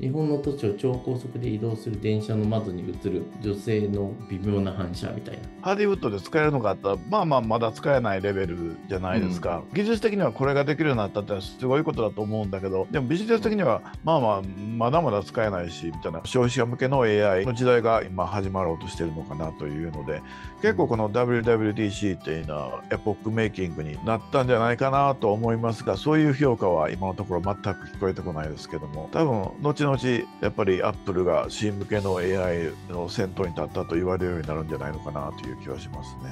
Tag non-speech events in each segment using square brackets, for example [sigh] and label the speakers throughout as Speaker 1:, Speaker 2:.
Speaker 1: 日本の都市を超高速で移動する電車の窓に映る女性の微妙な反射みたいなハリウッドで使えるのかあったらまあまあまだ使えないレベルじゃないですか、うん、技
Speaker 2: 術的にはこれができるようになったってのはすごいことだと思うんだけどでもビジネス的にはまあまあまだまだ使えないしみたいな消費者向けの AI の時代が今始まろうとしてるのかなというので結構この WWDC っていうのはエポックメイキングになったんじゃないかなと思いますがそういう評価は今のところ全く聞こえてこないですけども多分後ののうちやっぱりアップルが C 向けの AI の先頭に立ったと言われるようになるんじゃない
Speaker 1: のかなという気はしますね。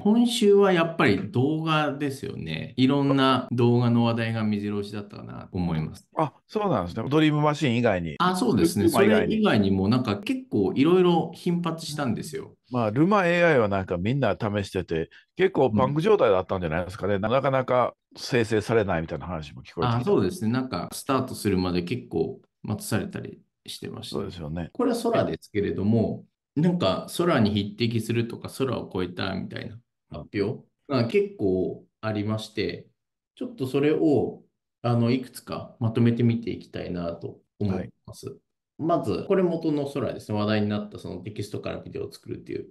Speaker 1: 今週はやっぱり動画ですよね。いろんな動画の話題が目白押しだったかなと思います。あ、そうなんですね。ドリームマシン以外に。あ、そうですね。それ以外にもなんか結構いろいろ頻発したんですよ。
Speaker 2: まあ、ルマ AI はなんかみんな試してて、結構パンク状態だったんじゃないですかね、うん、なかなか
Speaker 1: 生成されないみたいな話も聞こえてあそうですね、なんかスタートするまで結構待たされたりしてました。そうですよね。これは空ですけれども、なんか空に匹敵するとか、空を越えたみたいな発表が結構ありまして、ちょっとそれをあのいくつかまとめてみていきたいなと思います。はいまず、これ元の空ですね、話題になったそのテキストからビデオを作るっていう、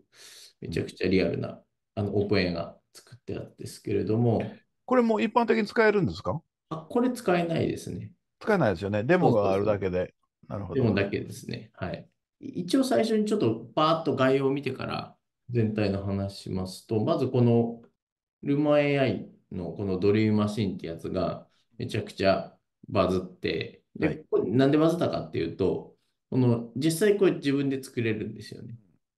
Speaker 1: めちゃくちゃリアルなあのオープン映画作ってあるんですけれども。これも一般的に使えるんですかあこれ使えないですね。使えないですよね。デモがあるだけで。なるほど。デモだけですね。はい。一応最初にちょっとバーッと概要を見てから全体の話しますと、まずこのルマ AI のこのドリームマシンってやつがめちゃくちゃバズって、で、はい、なんでバズったかっていうと、この実際これ自分で作れるんですよね。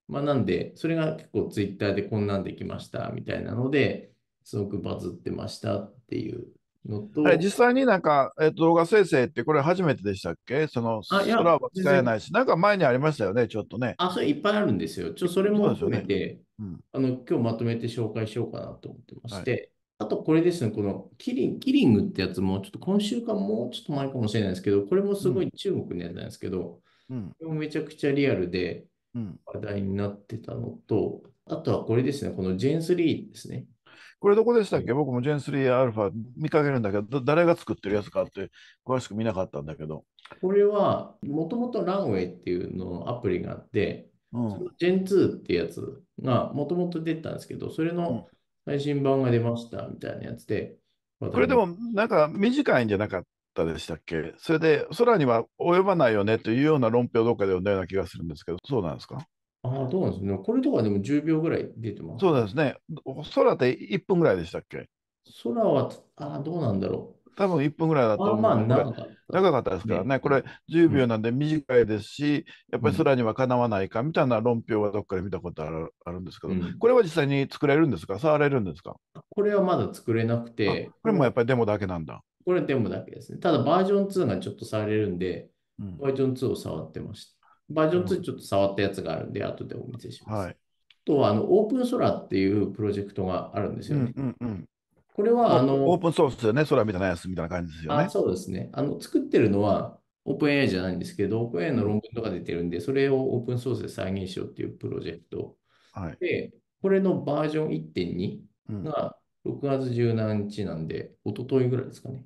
Speaker 1: まあ、なんで、それが結構ツイッターでこんなんできましたみたいなので、すごくバズってましたっていうのと。実際になんか、えっと、動画生成ってこれ初めてでしたっけそのストラバ使えないし、なんか前にありましたよね、ちょっとね。あ、それいっぱいあるんですよ。ちょそれも含めて、うん、あの今日まとめて紹介しようかなと思ってまして。あとこれですね、このキリンキリングってやつも、ちょっと今週かもうちょっと前かもしれないですけど、これもすごい中国のやつなんですけど、うん、めちゃくちゃリアルで話題になってたのと、あとはこれですね、この Gen3 ですね。これどこでしたっけ僕も g e n 3
Speaker 2: ァ見かけるんだけど、誰が作ってるやつかって詳しく見なかったんだけど。
Speaker 1: これは、もともとランウェイっていうのアプリがあって、うん、Gen2 ってやつがもともと出たんですけど、それの最新版が出ましたみたいなやつで。
Speaker 2: これでもなんか短いんじゃなかっったでしたっけそれで空には及ばないよねというような論評どっかで読んだような気がするんですけど、そうなんですかああ、どうなんですね。これとかでも10秒ぐらい出てます。そうですね。空って1分ぐらいでしたっけ空は、
Speaker 1: ああ、どうなんだ
Speaker 2: ろう。多分1分ぐらいだと思う。まあ、長かった。長かったですからね。ねこれ10秒なんで短いですし、やっぱり空にはかなわないかみたいな論評はどっかで見たことある,、んですけど、うん、これは実際に作れるんですか触れるんですかこれはまだ作れなくて。これもやっぱりデモだけなんだ。これでもだけで
Speaker 1: すね。ただバージョン2がちょっとされるんで、バージョン2を触ってました。バージョン2ちょっと触ったやつがあるんで、後でお見せします。あとはあの、オープンソラっていうプロジェクトがあるんですよね。これはオープンソースよね、ラみたいなやつみたいな感じですよね。そうですね。あの作ってるのは、オープン AI じゃないんですけど、オープン AI の論文とか出てるんで、それをオープンソースで再現しようっていうプロジェクト。はい、で、これのバージョン1.2が6月17日なんで、一昨日ぐらいですかね、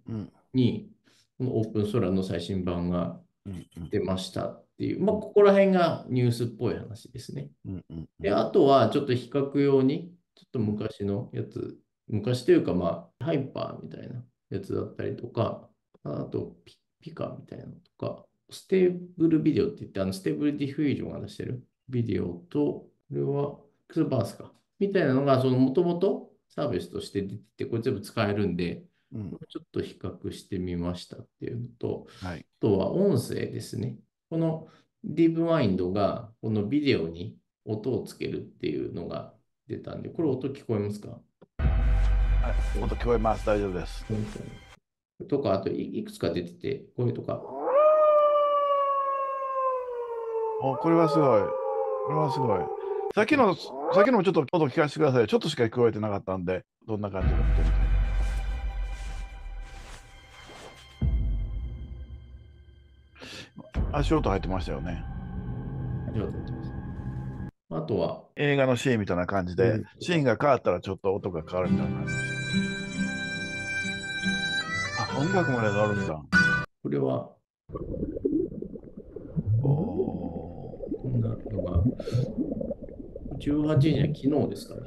Speaker 1: に、このオープンソラの最新版が出ましたっていう、まあ、ここら辺がニュースっぽい話ですね。で、あとはちょっと比較用に、ちょっと昔のやつ、昔というか、まあ、ハイパーみたいなやつだったりとか、あとピ、ピカみたいなのとか、ステーブルビデオって言って、あのステーブルディフュージョンが出してるビデオと、これは、クスバースか。みたいなのが、そのもともとサービスとして出てて、これ全部使えるんで、うん、ちょっと比較してみましたっていうのと、はい、あとは音声ですね。この DeepMind がこのビデオに音をつけるっていうのが出たんで、これ音聞こえますか音聞こえます、大丈夫です。とか、あといくつか出てて、こういうとか。おこれはすごい。これはすごい。さっきの
Speaker 2: きのもちょっと音聞かせてください。ちょっとしか聞こえてなかったんで、どんな感じか見てみたい。足音入ってましたよね。あとは映画のシーンみたいな感じで、シーンが変わったらちょっと音が変わるみたいな感じ
Speaker 1: あ、音楽までなるんだ。これは。おお。な楽のが。18時には昨日ですかね。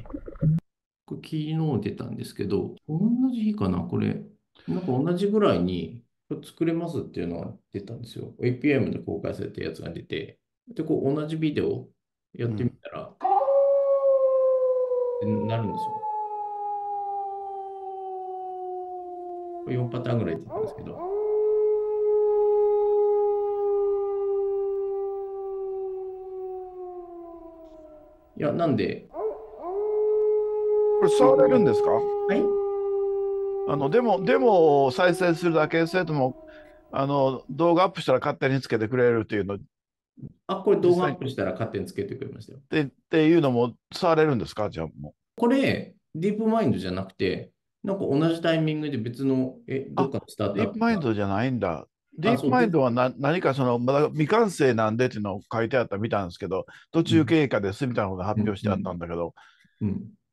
Speaker 1: 昨日出たんですけど、同じ日かな、これ。なんか同じぐらいに、作れますっていうのが出たんですよ。APM で公開されたやつが出て、で、こう同じビデオやってみたら、うん、なるんですよ。4パターンぐらい出てたんですけど。いや、なんで。これ触れるんですかはいあ
Speaker 2: の、でも、でも再生するだけ、それとも、あの、動画アップしたら勝手につけ
Speaker 1: てくれるっていうの。あ、これ動画アップしたら勝手につけてくれましたよ。でっていうのも触れるんですかじゃあもう。これ、ディープマインドじゃなくて、なんか同じタイミ
Speaker 2: ングで別の、え、どっかのスタートアップ。ディープマインドじゃないんだ。ディープマインドはな何かその、まだ未完成なんでっていうのを書いてあったみたいなんですけど、途中経過ですみたいなこと発表してあったんだけど、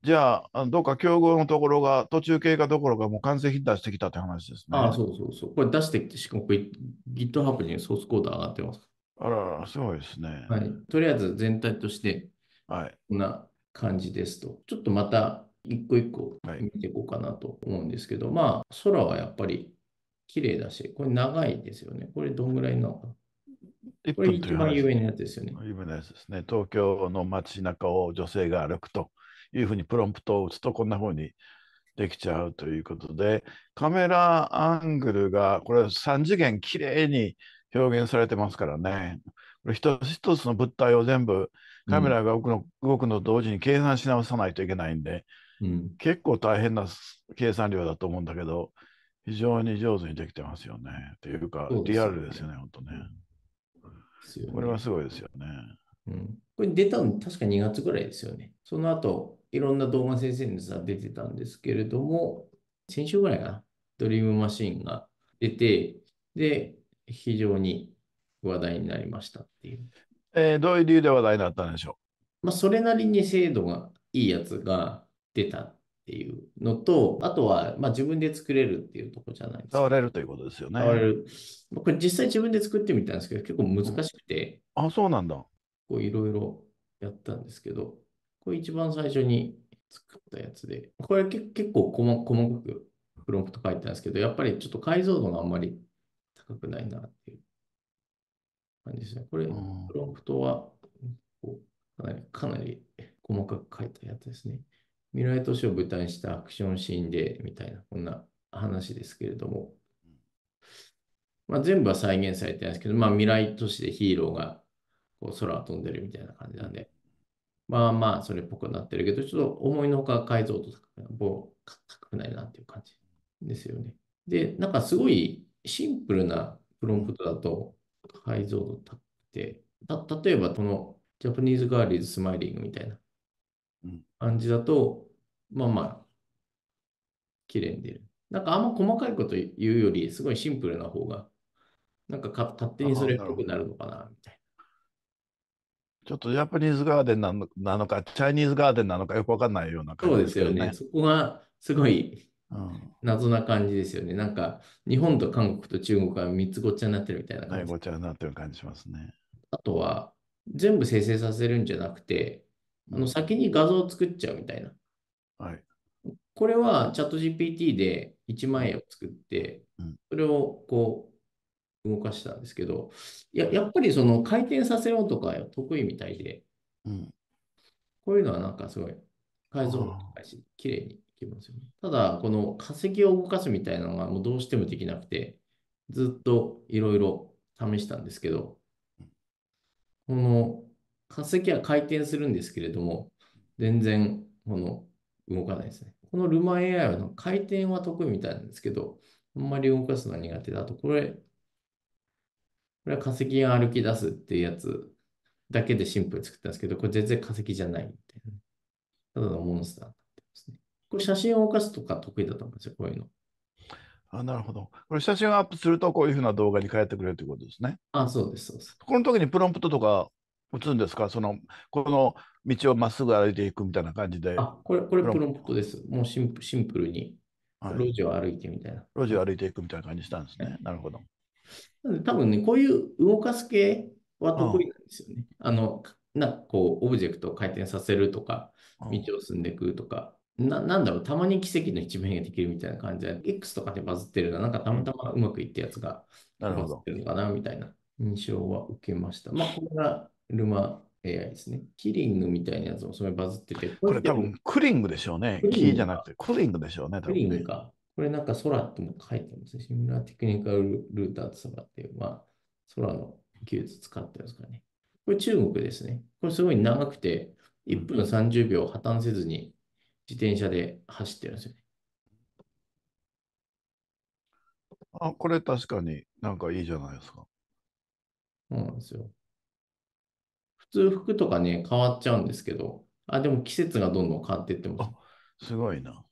Speaker 2: じゃあ、どっか競合のところが、途中経過どころか、もう完成
Speaker 1: 品出してきたって話ですね。ああ、そうそうそう。これ出してきて、しかも GitHub にソースコード上がってます。あらら、すごいですね。はい。とりあえず全体として、はい。こんな感じですと。ちょっとまた、一個一個見ていこうかなと思うんですけど、はい、まあ、空はやっぱり綺麗だし、これ長いですよね。これどんぐらいのこれ一番有名なやつですよね。有名なやつですね。東京の街中を女性
Speaker 2: が歩くというふうにプロンプトを打つとこんなふうにできちゃうということで、カメラアングルがこれ3次元きれいに表現されてますからね。これ一つ一つの物体を全部カメラが動くの,、動くの同時に計算し直さないといけないんで、うん、結構大変な計算量だと思うんだけど、非常に上手にできてますよね。っていうか、うね、リアルですよね、本当ね。ね
Speaker 1: これはすごいですよね。うん、これ出たの確か2月ぐらいですよね。その後、いろんな動画先生にさ出てたんですけれども、先週ぐらいかな、ドリームマシーンが出て、で、非常に話題になりましたっていう。えー、どういう理由で話題になったんでしょうまあ、それなりに精度がいいやつが出たっていうのと、あとは、まあ、自分で作れるっていうとこじゃないですか。触れるということですよね。触れる。これ実際自分で作ってみたんですけど、結構難しくて、うん、あ、そうなんだ。こういろいろやったんですけど、これ一番最初に作ったやつで、これ結構細細かくプロンプト書いてたんですけど、やっぱりちょっと解像度があんまり高くないなっていう感じですね。これ、プロンプトはかなりかなり細かく書いたやつですね。未来都市を舞台にしたアクションシーンで、みたいな、こんな話ですけれども、まあ、全部は再現されてないですけど、まあ、未来都市でヒーローがこう空を飛んでるみたいな感じなんで、まあまあ、それっぽくなってるけど、ちょっと思いのほか解像度高くないなっていう感じですよね。で、なんかすごいシンプルなプロンプトだと解像度高くて、た例えばこのジャパニーズガーリーズスマイリングみたいな感じだと、まあまあ、綺麗に出る。なんかあんま細かいこと言うより、すごいシンプルな方が、なんかか勝手にそれっぽくなるのかな、みたいな。ちょっとジャパニーズガーデンなのなのか、チャイニーズガーデンなのかよくわかんないような感じ、ね、そうですよね。そこがすごい謎な感じですよね。うん、なんか日本と韓国と中国が3つごっちゃになってるみたいな感じ。はい、ごっちゃになってる感じしますね。あとは全部生成させるんじゃなくて、あの先に画像を作っちゃうみたいな。はい、これはチャット GPT で1万円を作って、それをこう動かしたんですけど、ややっぱりその回転させようとか得意みたいで、うん、こういうのはなんかすごい改造度高いし、綺麗にいきますよね。ただ、この化石を動かすみたいなのがもうどうしてもできなくて、ずっといろいろ試したんですけど、この化石は回転するんですけれども、全然この動かないですね。このルマ AI は回転は得意みたいなんですけど、あんまり動かすのは苦手だと、これ、これは化石が歩き出すっていうやつだけでシンプル作ったんですけど、これ全然化石じゃないみたいな。ただのモンスターになってますね。これ写真を動かすとか得意だと思うんですよ、こういうの。あ
Speaker 2: なるほど。これ写真をアップすると、こういうふうな動画に変えてくれるということですね。あそうです、そうです。この時にプロンプトとか打つんですかその、この道をまっすぐ歩いて
Speaker 1: いくみたいな感じで。あ、これ、これプロンプトです。もうシンプシンプルに、路地を歩いてみたいな、はい、路地を歩いていくみたいな感じしたんですね。はい、なるほど。多分ね、こういう動かす系は得意なんですよね。あの、なこう、オブジェクトを回転させるとか、道を進んでいくとか、ななんだろう、たまに奇跡の一面ができるみたいな感じで、X とかでバズってるのは、なんかたまたまうまくいったやつがバズってるのかなみたいな印象は受けました。まあ、これがルマ AI ですね。キリングみたいなやつもそれバズってて。これ多分クリングでしょうね。キーじゃなくてクリングでしょうね。クリングか。これなんか空っても書いてますね。シミュラーテクニカルルーターとかっていう、まあ、空の技術使ってますからね。これ中国ですね。これすごい長くて、1分30秒破綻せずに自転車で走ってるんですよね。あ、これ確かになんかいいじゃないですか。そうなんですよ。通服とかね、変わっちゃうんですけど、あ、でも季節がどんどん変わっていってます。すごいな。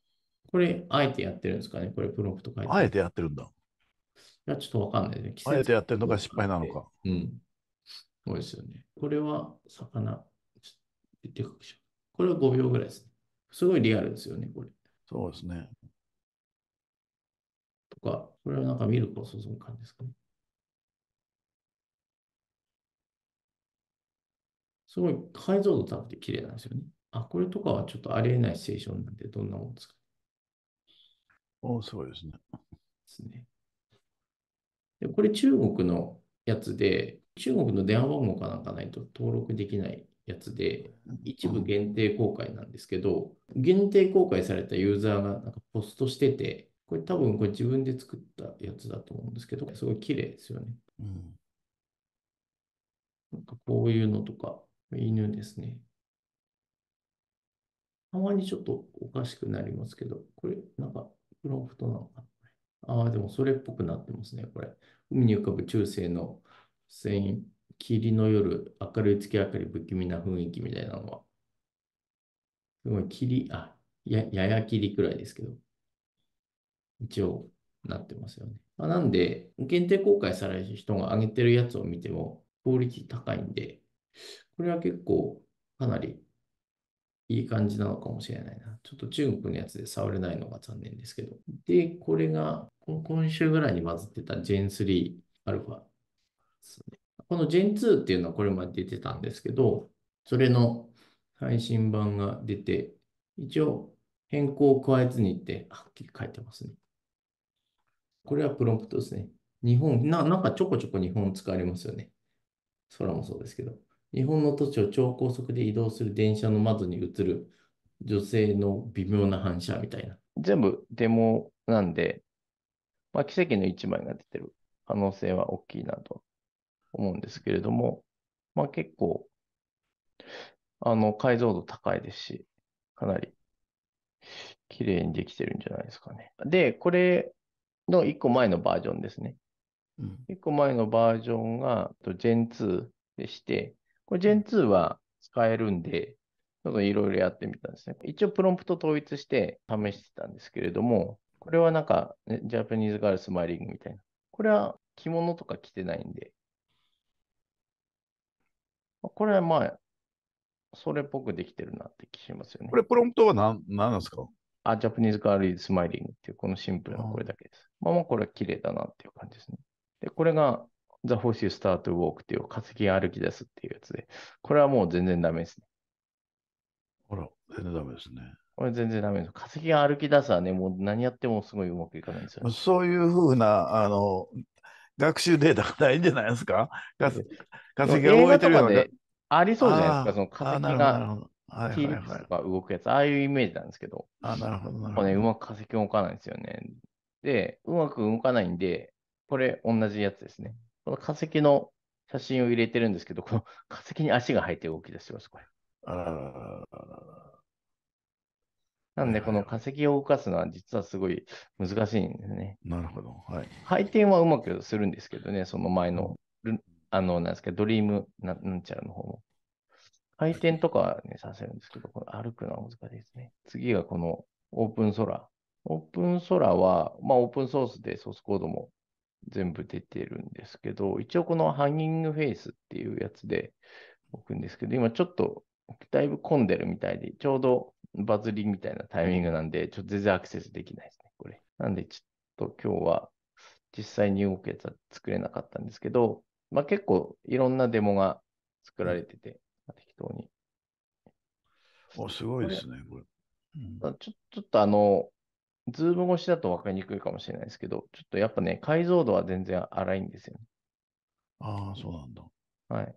Speaker 1: これ、あえてやってるんですかねこれ、プロフプト書いて。あえてやってるんだ。いや、ちょっとわかんないね。季節あえて
Speaker 2: やってるのか失敗なのか。
Speaker 1: うん。そうですよね。これは、魚。でかくしこれは5秒ぐらいです、ね。すごいリアルですよね、これ。そうですね。とか、これはなんかミルクを注ぐ感じですかね。すごい解像度高くて綺麗なんですよね。あ、これとかはちょっとありえないシチュエーションなんで、どんなものですかおそうですね。ですね。でこれ中国のやつで、中国の電話番号かなんかないと登録できないやつで、一部限定公開なんですけど、限定公開されたユーザーがなんかポストしてて、これ多分これ自分で作ったやつだと思うんですけど、すごい綺麗ですよね。うん、なんかこういうのとか、犬ですね。たまにちょっとおかしくなりますけど、これ、なんか、プロンプトなのかなああ、でもそれっぽくなってますね、これ。海に浮かぶ中世の船員、霧の夜、明るい月明かり、不気味な雰囲気みたいなのは。すごい霧、あ、や、やや霧くらいですけど、一応なってますよね。まあ、なんで、限定公開される人が上げてるやつを見ても、クオリティ高いんで、これは結構かなりいい感じなのかもしれないな。ちょっと中国のやつで触れないのが残念ですけど。で、これが今週ぐらいに混ざってた Gen3 アルファですね。この Gen2 っていうのはこれまで出てたんですけど、それの最新版が出て、一応変更を加えずにって、はっきり書いてますね。これはプロンプトですね。日本、ななんかちょこちょこ日本使われますよね。空もそうですけど。日本の都市を超高速で移動する電車の窓に映る女性の微妙な反射みたいな。全部デモなんで、まあ、奇跡の一枚が出てる可能性は大きいなと思うんですけれども、まあ、結構、あの、解像度高いですし、かなり綺麗にできてるんじゃないですかね。で、これの1個前のバージョンですね。うん、1個前のバージョンが、ジェン2でして、これ Gen2 は使えるんで、ちょっといろいろやってみたんですね。一応プロンプト統一して試してたんですけれども、これはなんか、ね、ジャパニーズガールスマイリングみたいな。これは着物とか着てないんで、これはまあ、それっぽくできてるなって気しますよね。これプロンプトは何何なんですかあ、ジャパニーズガールスマイリングっていうこのシンプルなこれだけです。あまあまあこれは綺麗だなっていう感じですね。で、これが The horse you start to walk っていう化石歩き出すっていうやつで、これはもう全然ダメですね。ほら、全然ダメですね。これ全然ダメです。化石が歩き出すはね、もう何やってもすごいうまくいかないんですよ、
Speaker 2: ね。そういうふうな、あの、学習データがないんじゃないですか化石
Speaker 1: が動いてるようありそうじゃないですか、その化石が。T レックスとか動くやつ、ああいうイメージなんですけど、あなるほどなるほど、うまく化石動かないんですよね。で、うまく動かないんで、これ同じやつですね。この化石の写真を入れてるんですけど、この化石に足が生えて動き出してます、これ。あなんで、この化石を動かすのは実はすごい難しいんですね。なるほど。はい、回転はうまくするんですけどね、その前の、あの、なんですか、ドリームななんちゃらの方も。回転とかね、させるんですけど、この歩くのは難しいですね。次がこのオープンソラオープンソラは、まあ、オープンソースでソースコードも全部出てるんですけど、一応このハンギングフェイスっていうやつで置くんですけど、今ちょっとだいぶ混んでるみたいで、ちょうどバズりみたいなタイミングなんで、ちょっと全然アクセスできないですね、これ。なんでちょっと今日は実際に動くやつは作れなかったんですけど、まあ結構いろんなデモが作られてて、うん、適当に。お、すごいですね、これ。うん、ちょちょっとあの、ズーム越しだと分かりにくいかもしれないですけど、ちょっとやっぱね、解像度は全然荒いんですよ、ね。ああ、そうなんだ。はい。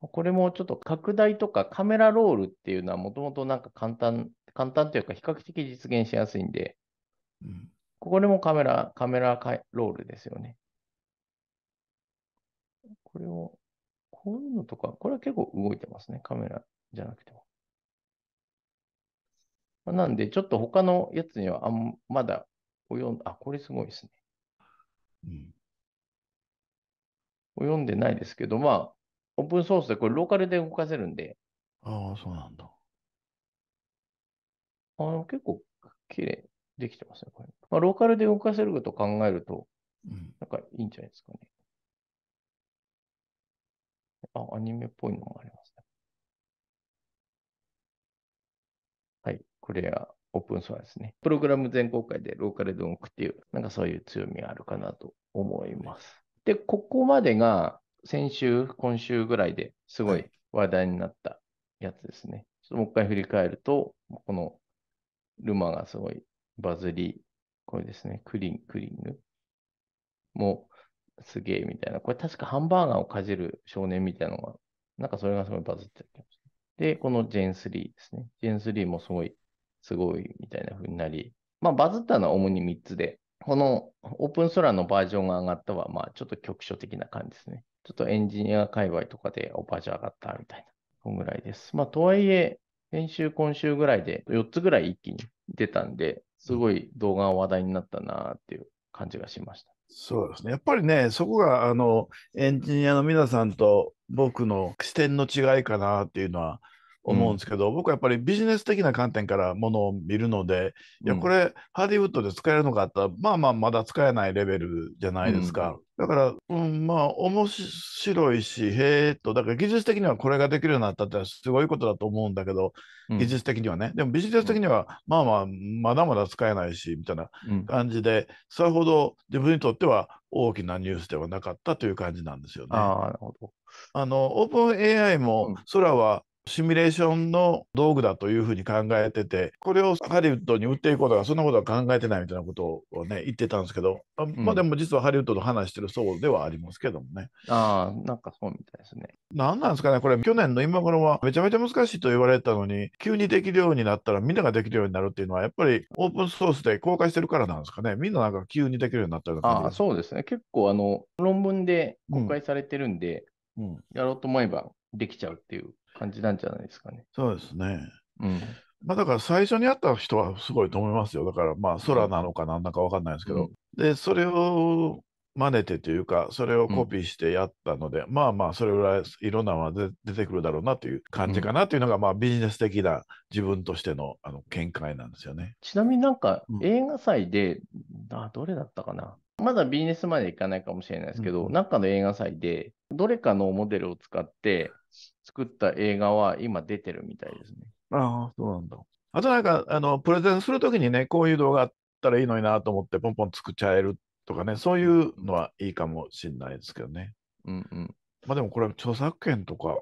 Speaker 1: これもちょっと拡大とかカメラロールっていうのはもともとなんか簡単、簡単というか比較的実現しやすいんで、うん、これもカメラ、カメラロールですよね。これを、こういうのとか、これは結構動いてますね。カメラじゃなくても。なんで、ちょっと他のやつにはあんまだ及んあ、これすごいですね。うん、及んでないですけど、まあ、オープンソースでこれローカルで動かせるんで。ああ、そうなんだ。あの、結構綺麗できてますね、これ。まあ、ローカルで動かせることを考えると、うん、なんかいいんじゃないですかね。あ、アニメっぽいのもあります。はい、これはオープンソアですね。プログラム全公開でローカルで動くっていう、なんかそういう強みがあるかなと思います。で、ここまでが先週、今週ぐらいですごい話題になったやつですね。ちょっともう一回振り返ると、このルマがすごいバズり、これですね、クリン、クリングもすげえみたいな。これ確かハンバーガーをかじる少年みたいなのが、なんかそれがすごいバズってた。で、この Gen3 ですね。Gen3 もすごい、すごいみたいな風になり、まあ、バズったのは主に3つで、このオープンソラのバージョンが上がったは、まあ、ちょっと局所的な感じですね。ちょっとエンジニア界隈とかでバージョン上がったみたいな、こんぐらいです。まあ、とはいえ、先週、今週ぐらいで4つぐらい一気に出たんで、すごい動画が話題になったなっていう感じがしました。
Speaker 2: そうですね。やっぱりね、そこがあのエンジニアの皆さんと僕の視点の違いかなっていうのは思うんですけど、うん、僕はやっぱりビジネス的な観点からものを見るので、いや、これ、ハリウッドで使えるのかあったら、まあまあ、まだ使えないレベルじゃないですか。だから、うん、まあ、面白いし、へえっと、だから技術的にはこれができるようになったってすごいことだと思うんだけど、うん、技術的にはね。でもビジネス的には、まあまあ、まだまだ使えないし、みたいな感じで、うん、それほど自分にとっては大きなニュースではなかったという感じなんですよね。あなるほど。あの、オープン AI も空はシミュレーションの道具だというふうに考えてて、これをハリウッドに売っていこうとか、そんなことは考えてないみたいなことをね、言ってたんですけど、あまあでも実はハリウッドと話してるそうではありますけどもね。あ
Speaker 1: あ、なんかそうみたいですね。
Speaker 2: なんなんですかね、これ、去年の今頃はめちゃめちゃ難しいと言われたのに、急にできるようになったらみんなができるようになるっていうのは、やっぱりオープンソースで公開してるからなんですかね、
Speaker 1: みんななんか急にできるようになったような感じあそうですね、結構あの、論文で公開されてるんで、うん、うん、やろうと思えばできちゃうっていう感じなんじゃないですかね。そうですね。
Speaker 2: うん。まあだから最初に会った人はすごいと思いますよ。だからまあ空なのか何だかわかんないですけど。うん、で、それを真似てというか、それをコピーしてやったので、うん、まあまあ、それぐらいいろんなのが出てくるだろうなという感じかなというのが、うん、まあビジネス的
Speaker 1: な自分としてのあの見解なんですよね。ちなみになんか映画祭で、うん、あどれだったかな。まだビジネスまでいかないかもしれないですけど、うん、なんかの映画祭で、どれかのモデルを使って、作った映画は今出てるみたいですね。ああ、そうなんだ。あとなんか、あの、プレゼンするときにね、こういう動画あったらいいのになと思
Speaker 2: って、ポンポン作っちゃえるとかね、そういうのはいいかもしれないですけどね。うんうん。まあでもこれ、著作権とか、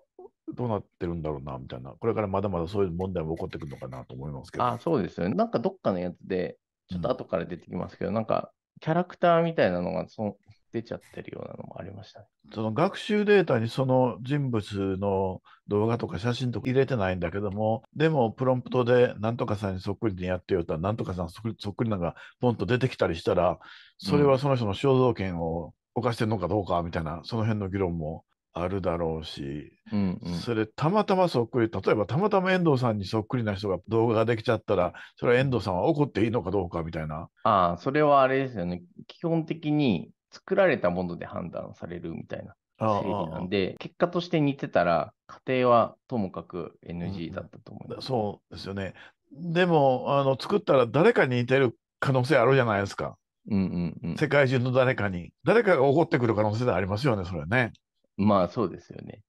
Speaker 2: どうなってるんだろうな、みたいな。これからまだまだそういう問
Speaker 1: 題も起こってくるのかなと思いますけど。ああ、そうですよね。なんかどっかのやつで、ちょっと後から出てきますけど、うん、なんか、キャラクターみたいなのがそ出ちゃってるようなのもありましたね。その学
Speaker 2: 習データにその人物の動画とか写真とか入れてないんだけども、でもプロンプトでなんとかさんにそっくりにやってよったら、なんとかさんそっくりなんかポンと出てきたりしたら、それはその人の肖像権を犯してるのかどうかみたいな、その辺の議論もあるだろうし、うんうん、それたまたまそっくり例えばたまたま遠藤さんにそっくりな人が動画ができちゃったらそれは遠藤さんは怒っていいのかどうかみたいな
Speaker 1: ああそれはあれですよね基本的に作られたもので判断されるみたいななんで、結果として似てたら、家庭はともかく NG だったと思います。うん、
Speaker 2: そうですよね。でも、あの作ったら誰かに似てる可能性あるじゃないですか。世界中の誰かに。誰かが怒ってくる可能性がありますよね、それね。まあそうですよね。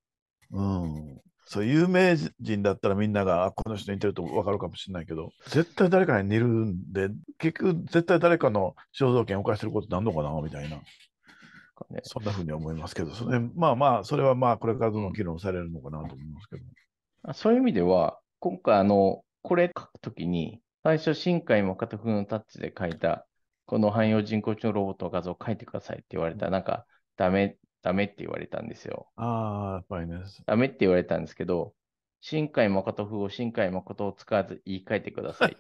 Speaker 2: うん、そう有名人だったらみんながこの人似てると分かるかもしれないけど絶対誰かに似るんで結局絶対誰かの肖像権を犯してることなんのかなみたいな。ね、そんなふうに思いますけど、それまあまあ、それはまあ、
Speaker 1: これからどの議論されるのかなと思いますけど。そういう意味では、今回、あの、これ書くときに、最初、新海誠君のタッチで書いた、この汎用人工知能ロボットの画像を書いてくださいって言われた、なんか、ダメダメって言われたんですよ。ああ、やっぱりね。ダメって言われたんですけど、新海誠風を新海誠を使わず言い換えてください。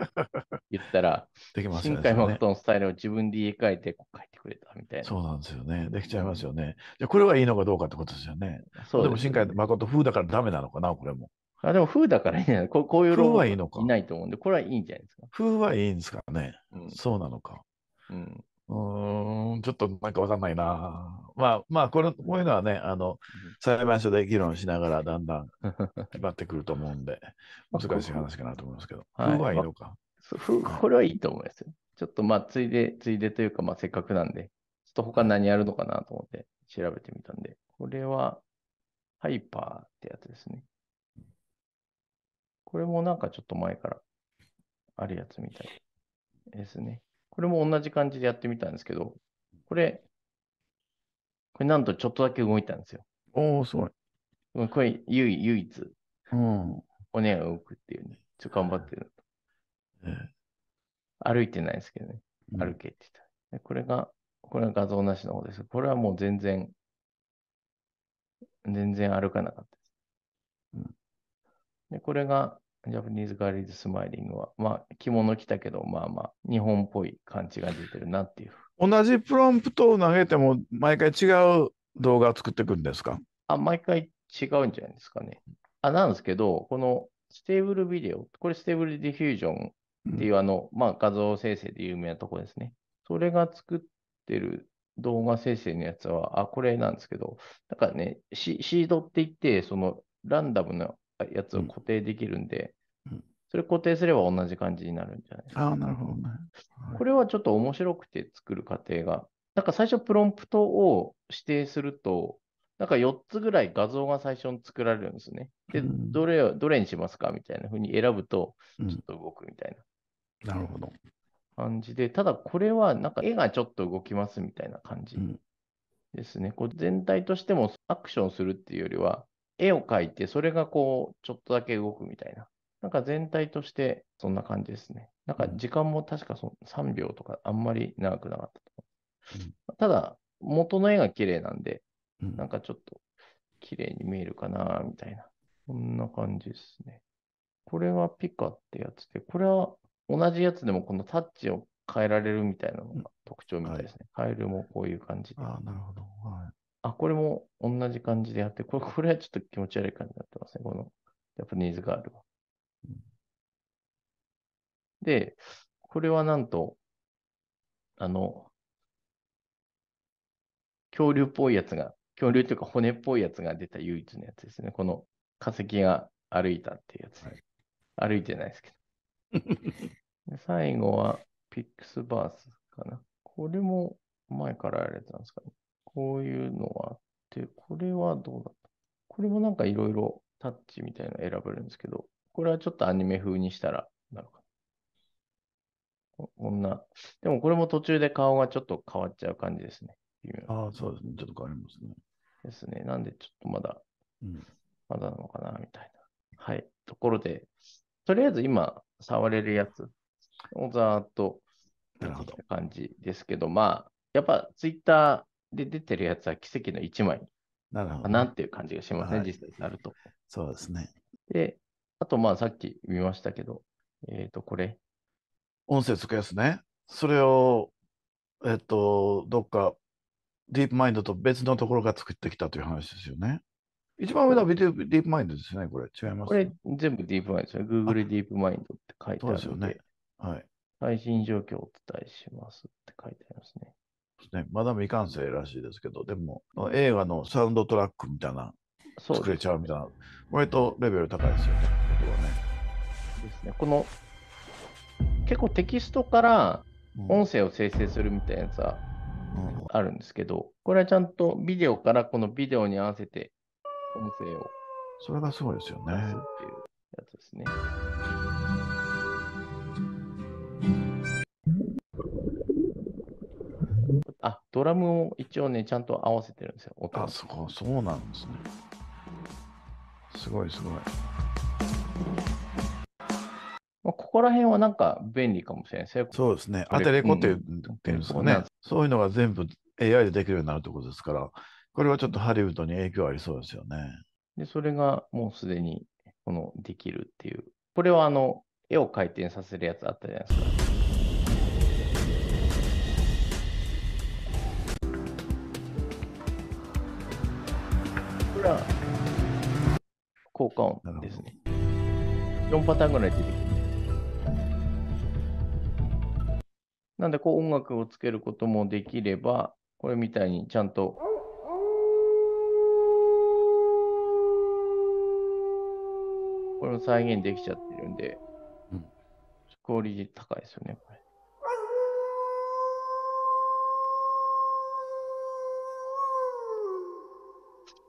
Speaker 1: 言ったら、[laughs] できますね、新海誠のスタイルを自分で言い換えて、こう書いてくれたみたいな。そうなんです
Speaker 2: よね。できちゃいますよね。じゃこれはいいのかどうかってことですよね。そうで、ね、も新海誠風だからダメなのかな、これも。あでも風だからいいんじゃないここういうロゴ
Speaker 1: いないと思うんで、これはいいんじゃないですか。風はいいんですかね。うん、そうなのか。うん、うん、ちょっとなんかわかんないな。
Speaker 2: まあまあこれ、こういうのはね、あの、裁判所で議論しながらだんだん [laughs] 決まってくると思うんで、難しい話かなと思いますけど、風はいいのか。
Speaker 1: これはいいと思いますよ。ちょっとまあ、ついで、ついでというか、まあ、せっかくなんで、ちょっと他何やるのかなと思って調べてみたんで、これは、ハイパーってやつですね。これもなんかちょっと前からあるやつみたいですね。これも同じ感じでやってみたんですけど、これ、これなんとちょっとだけ動いたんですよ。おお、すごい。これ唯、唯一、うん、骨が動くっていうね。ちょっと頑張ってる、うん。歩いてないですけどね。歩けって言った、これが、これは画像なしの方です。これはもう全然、全然歩かなかったです。うん、でこれが、ジャパニーズガーリーズスマイリングは、まあ、着物着たけど、まあまあ、日本っぽい感じが出てるなっていう。同じプロンプトを投げても、毎回違う動画を作っていくんですかあ、毎回違うんじゃないですかね。あ、なんですけど、このステーブルビデオ、これステーブルディフュージョンっていう、あの、うん、まあ、画像生成で有名なとこですね。それが作ってる動画生成のやつは、あ、これなんですけど、だからね、シシードって言って、そのランダムなやつを固定できるんで、それ固定すれば同じ感じになるんじゃないですか、ああ、なるほどね。これはちょっと面白くて作る過程が。なんか最初プロンプトを指定すると、なんか4つぐらい画像が最初に作られるんですね。で、どれを、どれにしますかみたいな風に選ぶと、ちょっと動くみたいな、うん。なるほど。感じで、ただこれはなんか絵がちょっと動きますみたいな感じですね。うん、こう全体としてもアクションするっていうよりは、絵を描いて、それがこう、ちょっとだけ動くみたいななんか全体としてそんな感じですね。なんか時間も確かそ3秒とかあんまり長くなかったと思う。うん、ただ、元の絵が綺麗なんで、うん、なんかちょっと綺麗に見えるかな、みたいな。こんな感じですね。これはピカってやつで、これは同じやつでもこのタッチを変えられるみたいなのが特徴みたいですね。うんはい、カエルもこういう感じで。あなるほど。はい、あ、これも同じ感じでやって、これこれはちょっと気持ち悪い感じになってますね。このジャパニーズガールは。で、これはなんと、あの、恐竜っぽいやつが、恐竜というか骨っぽいやつが出た唯一のやつですね。この化石が歩いたっていうやつ。はい、歩いてないですけど。[laughs] 最後はピックスバースかな。これも前からやられてたんですかね。こういうのはあって、これはどうだったこれもなんかいろいろタッチみたいなの選べるんですけど、これはちょっとアニメ風にしたらなるか女。でもこれも途中で顔がちょっと変わっちゃう感じですね。ああ、そうですね。ちょっと変わりますね。ですね。なんでちょっとまだ、うん、まだなのかな、みたいな。はい。ところで、とりあえず今、触れるやつをざーっとなるほど。感じですけど、まあ、やっぱツイッターで出てるやつは奇跡の一枚なるほど、ね、っていう感じがしますね、はい、実際になると。そうですね。で、あとまあさっき見ましたけど、えっ、ー、と、これ、音声つくやつね。それを、
Speaker 2: えっと、どっか、ディープマインドと別のところが作ってきたという話ですよ
Speaker 1: ね。一番上のビデオディープマインドですね、これ。違います、ね、これ、全部ディープマインドですね。Google ディープマインドって書いてあるそうですよね。はい。最新状況をお伝えしますって書いて
Speaker 2: ありますね。すねまだ未完成らしいですけど、でも、映画のサウンドトラックみ
Speaker 1: たいな、作れちゃうみたいな、割とレベル高いですよね、ここはね。ですね。この結構テキストから音声を生成するみたいなやつはあるんですけど、これはちゃんとビデオからこのビデオに合わせて音声を。それがすごいですよね。っていうやつですね。あ、ドラムを一応ね、ちゃんと合わせてるんですよ。音あ、そう、そうなんですね。すごいすごい。まあ、ここら辺はなんか
Speaker 2: 便利かもしれないですね。そうですね。アテレコっていうんですかね、うん、そういうのが全部 AI でできるようになるとてことですから、これはちょっとハリウッドに影響あり
Speaker 1: そうですよね。で、それがもうすでにこのできるっていう。これはあの、絵を回転させるやつあったじゃないですか。これは効果音ですね。4パターンぐらい出てきて。なんでこう音楽をつけることもできれば、これみたいにちゃんと。これも再現できちゃってるんで、うん、クオリティ高いですよね、これ。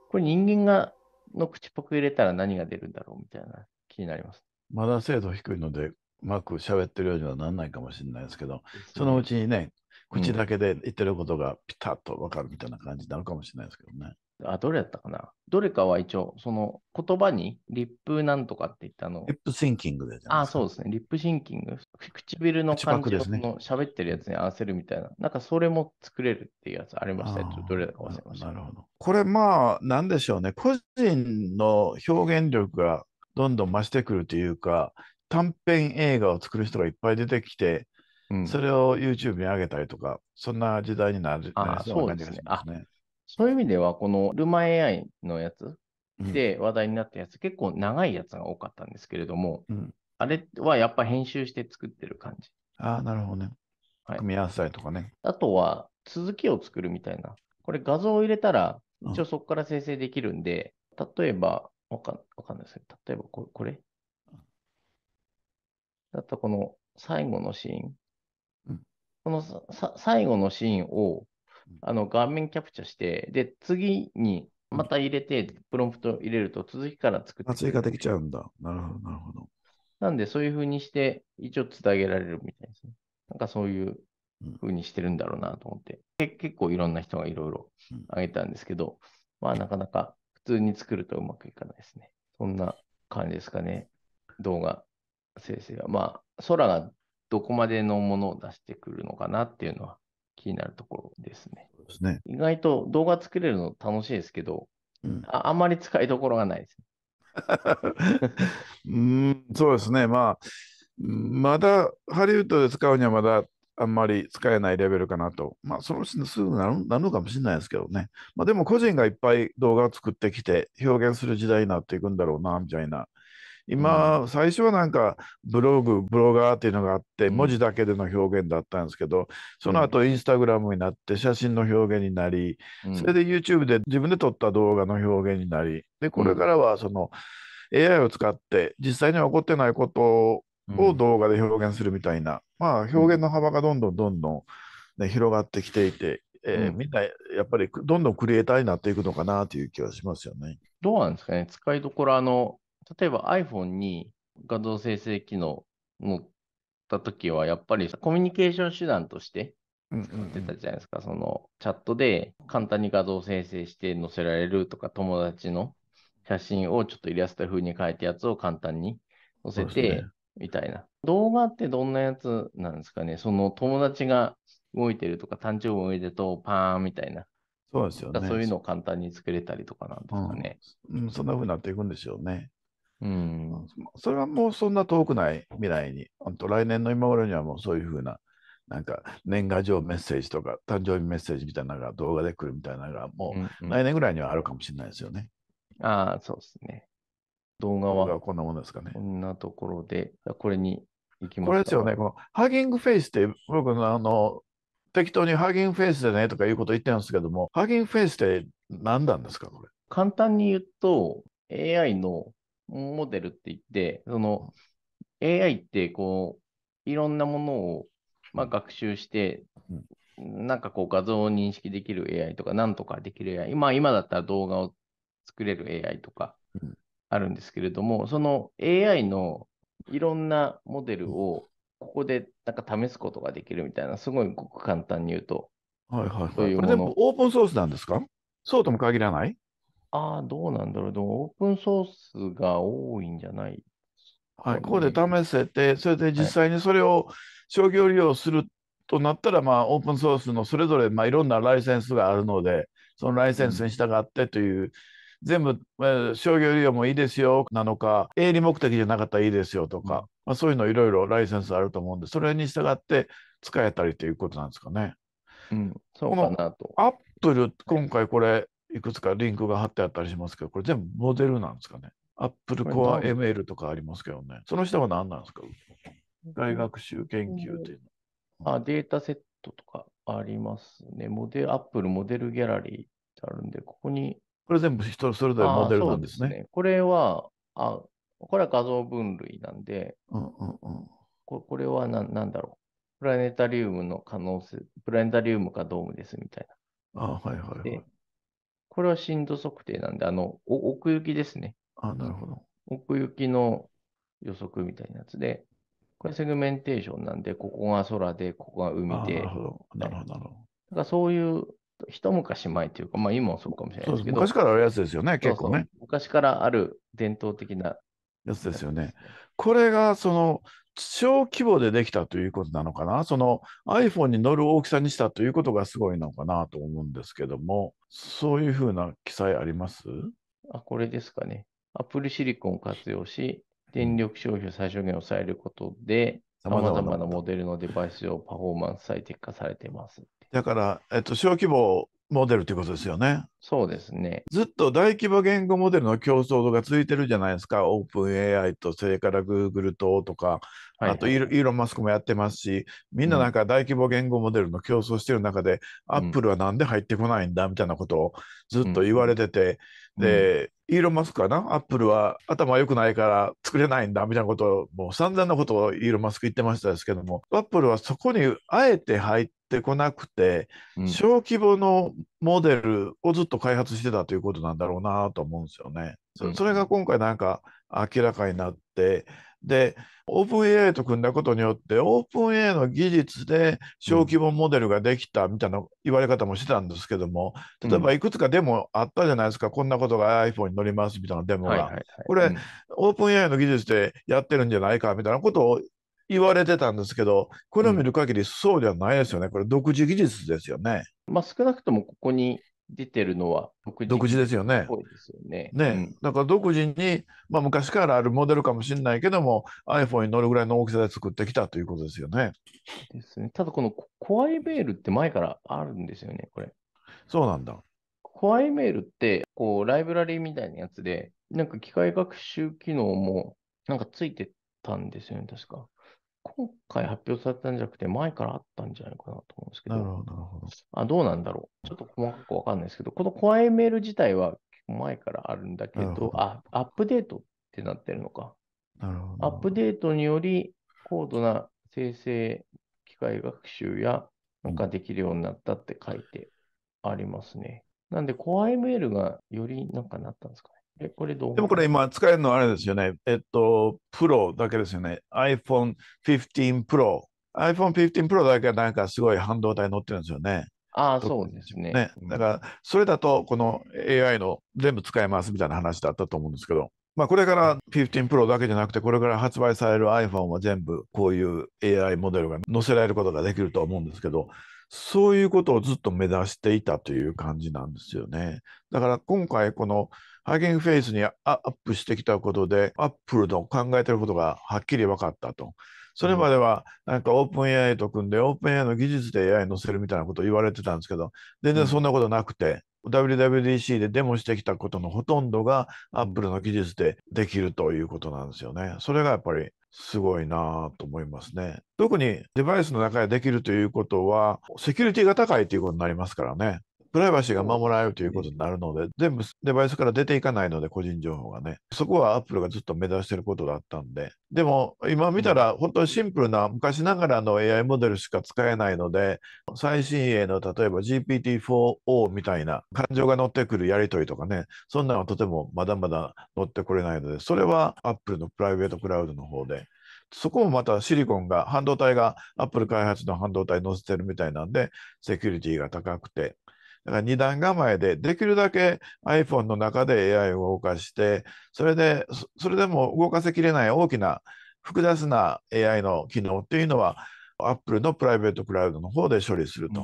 Speaker 1: これ人間がの口っぽく入れたら何が出るんだろうみたいな気になります。
Speaker 2: まだ精度低いので、うまく喋ってるようにはならないかもしれないですけど、そのうちにね、口
Speaker 1: だけで言ってることがピタッと分かるみたいな感じになるかもしれないですけどね。あ、どれやったかなどれかは一応、その言葉にリップなんとかって言ったの。リップシンキングであ、そうですね。リップシンキング。唇の感じの喋ってるやつに合わせるみたいな。ね、なんかそれも作れるっていうやつありましたどれだか忘れました。なるほど。これまあ、なんでし
Speaker 2: ょうね。個人の表現力がどんどん増してくるというか、短編映画を作る人がいっぱい出てきて、うん、それを YouTube に上げたりとか、
Speaker 1: そんな時代になるあそうですねそういう意味では、このルマ AI のやつで話題になったやつ、うん、結構長いやつが多かったんですけれども、うん、あれはやっぱ編集して作ってる感じ。
Speaker 2: ああ、なるほどね。はい、組み合わせたりとかね。
Speaker 1: あとは、続きを作るみたいな。これ画像を入れたら、一応そこから生成できるんで、例えば、わかんないですけど、例えばこれ、これだったこの最後のシーン、うん、この最後のシーンをあの画面キャプチャして、で、次にまた入れて、プロンプト入れると続きから作って。追加できちゃうんだ。なるほど、なるほど。なんで、そういうふうにして、一応つなげられるみたいですね。なんかそういうふうにしてるんだろうなと思って、うん、結構いろんな人がいろいろあげたんですけど、うん、まあなかなか普通に作るとうまくいかないですね。そんな感じですかね。動画先生が、まあ、空がどこまでのものを出してくるのかなっていうのは気になるところですね。すね意外と動画作れるの楽しいですけど、うん、ああんまり使いどころがないです、ね。
Speaker 2: [laughs] うんそうですね、まあ、まだハリウッドで使うにはまだあんまり使えないレベルかなと、まあ、そのうちすぐなるなるのかもしれないですけどね、まあ、でも個人がいっぱい動画を作ってきて表現する時代になっていくんだろうなみたいな今、最初はなんかブログブロガーっていうのがあって文字だけでの表現だったんですけどその後インスタグラムになって写真の表現になり、それで YouTube で自分で撮った動画の表現になりでこれからはその AI を使って実際には起こってないことを動画で表現するみたいな、まあ表現の幅がどんどんどんどん、ね、広がってきていてえー、うん、みんなやっぱりどんどんクリエイターになっていくのかなという気はしますよね。
Speaker 1: どうなんですかね、使いどころ、あの例えば iPhone に画像生成機能乗った時は、やっぱりコミュニケーション手段として使ってたじゃないですか、そのチャットで簡単に画像生成して載せられるとか、友達の写真をちょっとイラスト風に変えたやつを簡単に載せて、みたいな。動画ってどんなやつなんですかねその友達が動いてるとか、誕生日おめるとパーンみたいな。そうですよね。そういうのを簡単に作れたりとかなんですかね。うん、うん、そんな風になっていくんでしょうね。
Speaker 2: うん、それはもうそんな遠くない未来に、本当来年の今頃にはもうそういうふうな、なんか年賀状メッセージとか誕生日メッセージみたいなのが動画で来るみたいなのがもう来年ぐらいにはあるかもしれないですよね。
Speaker 1: うんうん、ああ、そうですね。動画はこんなものですかね。こんなところで、これに行きますこれですよね、このハギングフェイスって僕のあの適当にハギングフェイスでねとかいうこと言ってるんですけども、ハギングフェイスって何なんですか、これ。簡単に言うと、AI のモデルって言って、その AI ってこう、いろんなものをまあ学習して、なんかこう画像を認識できる AI とか、なんとかできる AI、まあ今だったら動画を作れる AI とかあるんですけれども、その AI のいろんなモデルをここでなんか試すことができるみたいな、すごいごく簡単に言うと。はいはいはい。ういうこれ全部オープンソースなんですかそうとも限らないああ、どうなんだろう。でも、オープンソースが多いんじゃないはい、ここで試
Speaker 2: せて、それで実際にそれを商業利用するとなったら、はい、まあ、オープンソースのそれぞれ、まあ、いろんなライセンスがあるので、そのライセンスに従ってという、うん、全部、まあ、商業利用もいいですよなのか、営利目的じゃなかったらいいですよとか、うん、まあ、そういうのいろいろライセンスあると思うんで、それに従って使えたりということなんですかね。
Speaker 1: うん、そうかな
Speaker 2: と。アップル、今回これ、いくつかリンクが貼ってあったりしますけど、これ全部モデルなんですかね。Apple Core ML とかありますけどね。その人は何なんです
Speaker 1: か大学習研究っていうの。あ、データセットとかありますね。モデル、Apple モデルギャラリーってあるんで、ここに。これ全部人それぞれモデルなんですね。すねこれは、あ、これは画像分類なんで、うんうんうん、ここれは何何だろう。プラネタリウムの可能性、プラネタリウムかドームですみたいな。あはいはい、はい、これは震度測定なんで、あの、奥行きですね。あ、なるほど。奥行きの予測みたいなやつで、これセグメンテーションなんで、ここが空で、ここが海で。なるほど。なるほど。だからそういう一昔前というか、まあ今もそうかもしれないですけど。昔からあるやつですよね、結構ねそうそう。昔からある伝統的なやつですよね。これが、そ
Speaker 2: の、小規模でできたということなのかな、その iPhone に乗る大きさにしたという
Speaker 1: ことがすごいのかなと思うんですけども、そういうふうな記載ありますあこれですかね。アプリシリコンを活用し、電力消費を最小限抑えることで、さまざまなモデルのデバイスをパフォーマンス最適化されています。
Speaker 2: だから、えっと、小規模モデルということですよね。そうですね。ずっと大規模言語モデルの競争が続いてるじゃないですか。オープン AI と、それから Google ととか、あとイーロン・マスクもやってますし、みんななんか大規模言語モデルの競争してる中で、アップルはなんで入ってこないんだみたいなことをずっと言われてて、で、イーロン・マスクはな、アップルは頭良くないから作れないんだみたいなことを、もう散々なことをイーロン・マスク言ってましたですけども、アップルはそこにあえて入ってこなくて、小規模のモデルをずっと開発してたということなんだろうなと思うんですよね。それが今回なんか明らかになって、で、オープン AI と組んだことによって、オープン AI の技術で小規模モデルができたみたいな言われ方もしてたんですけども、うん、例えばいくつかデモあったじゃないですか、こんなことが iPhone に載りますみたいなデモが。はいはいはい、これ、うん、オープン AI の技術でやってるんじゃないかみたいなことを言われてたんですけど、これを見る限りそうではないですよね。これ独自技術
Speaker 1: ですよね。まあ少なくともここに出てるのは独自、独自ですよね。ね。
Speaker 2: ね、だから独自に、まあ、昔からあるモデルかもしれないけども iPhone に乗るぐ
Speaker 1: らいの大きさで作ってきたということですよね。ですね。ただこのコアイメールって前からあるんですよね、これ。そうなんだ。コアイメールってこうライブラリーみたいなやつで、なんか機械学習機能もなんかついてたんですよね、確か。今回発表されたんじゃなくて、前からあったんじゃないかなと思うんですけど。なるほど、なるほど。あ、どうなんだろう。ちょっと細かくわかんないですけど、この CoreML 自体は前からあるんだけど、どあ、アップデートってなってるのか。なるほど。アップデートにより、高度な生成機械学習や、なんかできるようになったって書いてありますね。うん、なんで、CoreML がよりなんかなったんですかね。え、これどうでも
Speaker 2: これ今使えるのはあれですよね。えっと、プロだけですよね。iPhone 15 Pro。iPhone 15 Pro だけなんかすごい半導体乗ってるんですよね。ああ、そうですね。ねだから、それだと、この AI の全部使えますみたいな話だったと思うんですけど、まあ、これから15 Pro だけじゃなくて、これから発売される iPhone は全部こういう AI モデルが載せられることができると思うんですけど、そういうことをずっと目指していたという感じなんですよね。だから今回このハーゲンフェイスにアップしてきたことで、アップルの考えてることがはっきり分かったと。それまでは、なんかオープン AI と組んで、オープン AI の技術で AI 載せるみたいなことを言われてたんですけど、全然そんなことなくて、うん、WWDC でデモしてきたことのほとんどが、アップルの技術でできるということなんですよね。それがやっぱりすごいなと思いますね。特にデバイスの中でできるということは、セキュリティが高いということになりますからね。プライバシーが守られるということになるので、全部デバイスから出ていかないので、個人情報がね。そこはアップルがずっと目指していることだったんで。でも、今見たら、本当にシンプルな、昔ながらの AI モデルしか使えないので、最新鋭の、例えば GPT-4O みたいな、感情が乗ってくるやり取りとかね、そんなのはとてもまだまだ乗ってこれないので、それはアップルのプライベートクラウドの方で。そこもまたシリコンが、半導体がアップル開発の半導体に載せてるみたいなんで、セキュリティが高くて、だから二段構えで、できるだけ iPhone の中で AI を動かして、それで、それでも動かせきれない大きな複雑な AI の機能っていうのは、Apple のプライベートクラウドの方で処理すると。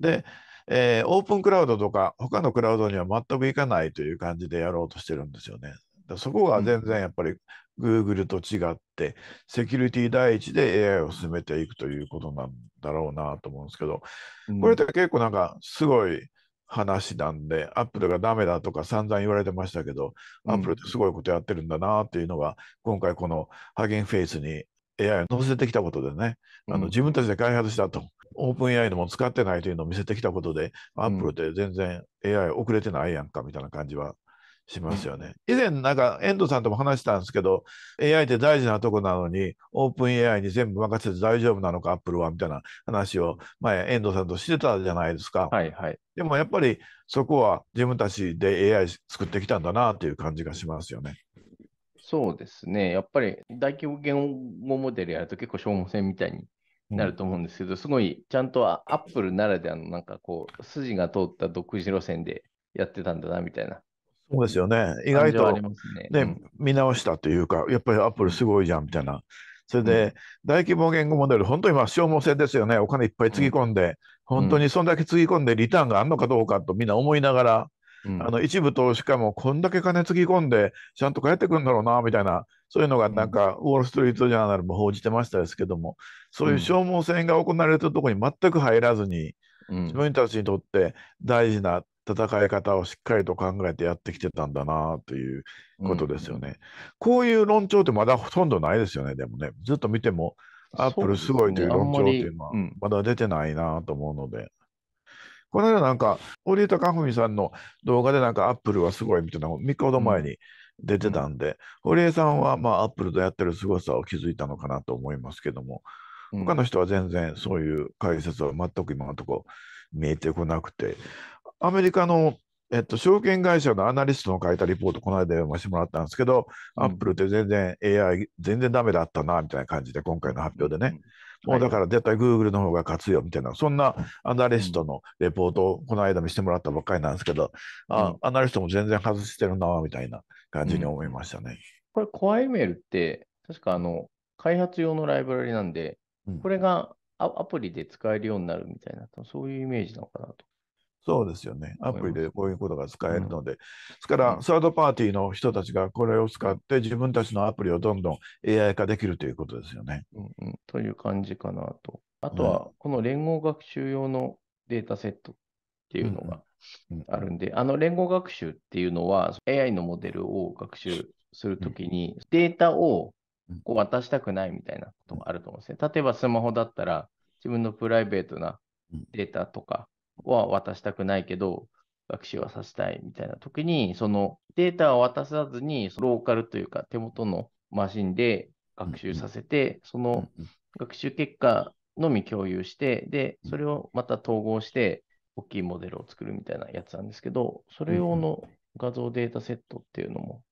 Speaker 2: で、えー、オープンクラウドとか、他のクラウドには全くいかないという感じでやろうとしてるんですよね。そこが全然やっぱり Google と違って、セキュリティ第一で AI を進めていくということなんだろうなと思うんですけど、これって結構なんかすごい話なんで、アップルがダメだとか散々言われてましたけど、アップルってすごいことやってるんだなっていうのが、今回このハゲンフェイスに AI を載せてきたことでね、あの自分たちで開発したと、オープン AI でも使ってないというのを見せてきたことで、アップルって全然 AI 遅れてないやんかみたいな感じはしますよね。以前なんか遠藤さんとも話したんですけど AI って大事なとこなのにオープン AI に全部任せて大丈夫なのかアップルはみたいな話を前遠藤さんとしてたじゃないですか。はいはい、でもやっぱりそこは自分たちで AI 作ってきたんだなという感じがしますよね。
Speaker 1: そうですね。やっぱり大規模言語モデルやると結構消耗戦みたいになると思うんですけど、うん、すごいちゃんとアップルならではのなんかこう筋が通った独自路線でやってたんだなみたいな
Speaker 2: そうですよね。意外と、ね、ね、見直したというか、やっぱりアップルすごいじゃんみたいな。それで、大規模言語モデル、本当に今、消耗戦ですよね。お金いっぱいつぎ込んで、本当にそんだけつぎ込んでリターンがあるのかどうかとみんな思いながら、うん、あの一部投資家もこんだけ金つぎ込んで、ちゃんと返ってくるんだろうな、みたいな、そういうのがなんか、ウォール・ストリート・ジャーナルも報じてましたですけども、そういう消耗戦が行われてるところに全く入らずに、自分たちにとって大事な戦い方をしっかりと考えてやってきてたんだなということですよね、うん。こういう論調ってまだほとんどないですよね、でもね。ずっと見ても、アップルすごいという論調っていうのは、まだ出てないなと思うので。この間なんか、堀江エ文さんの動画でなんかアップルはすごいみたいなのを3日ほど前に出てたんで、堀、江、さんはまあアップルとやってる凄さを気づいたのかなと思いますけども、他の人は全然そういう解説は全く今のところ見えてこなくて、アメリカの、えっと、証券会社のアナリストの書いたリポート、この間読ませてもらったんですけど、うん、アップルって全然 AI、全然ダメだったな、みたいな感じで、今回の発表でね。うんはい、もうだから絶対 Google の方が勝つよみたいな、そんなアナリストのレポートをこの間見せてもらったばっかりなんですけど、うん、あアナリストも全然外してるなみた
Speaker 1: いな感じに思いましたね。これ、コアイメールって、確かあの開発用のライブラリなんで、これがアプリで使えるようになるみたいな、そういうイメージなのかなと。そうですよね。アプリでこういうことが使えるので。うん、ですから、サードパー
Speaker 2: ティーの人たちがこれを使って自分たちのアプリをどんどん AI 化できるということですよね。
Speaker 1: うんうん、という感じかなと。あとは、この連合学習用のデータセットっていうのがあるんで、うんうん、あの連合学習っていうのは AI のモデルを学習するときにデータをこう渡したくないみたいなこともあると思うんですね。例えばスマホだったら自分のプライベートなデータとか、は渡したくないけど、学習はさせたいみたいな時に、そのデータを渡さずに、ローカルというか手元のマシンで学習させて、その学習結果のみ共有して、で、それをまた統合して、大きいモデルを作るみたいなやつなんですけど、それ用の画像データセットっていうのも、